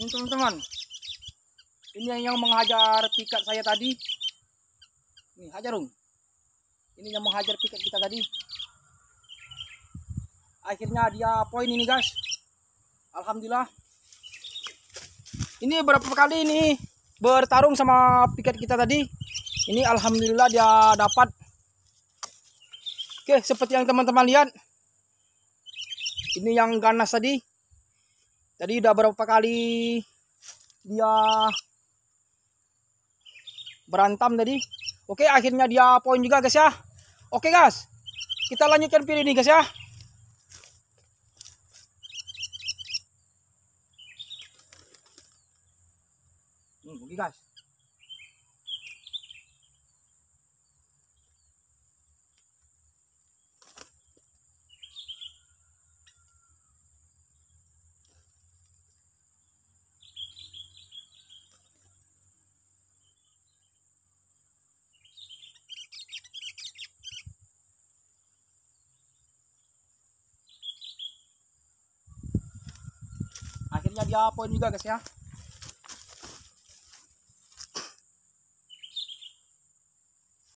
ini teman-teman ini yang menghajar pikat saya tadi ini hajarung ini yang menghajar piket kita tadi akhirnya dia poin ini guys Alhamdulillah ini berapa kali ini bertarung sama piket kita tadi ini Alhamdulillah dia dapat oke seperti yang teman-teman lihat ini yang ganas tadi jadi udah berapa kali dia berantem tadi. Oke, akhirnya dia poin juga guys ya. Oke guys, kita lanjutkan video ini guys ya. Hmm, oke guys. ya po juga guys ya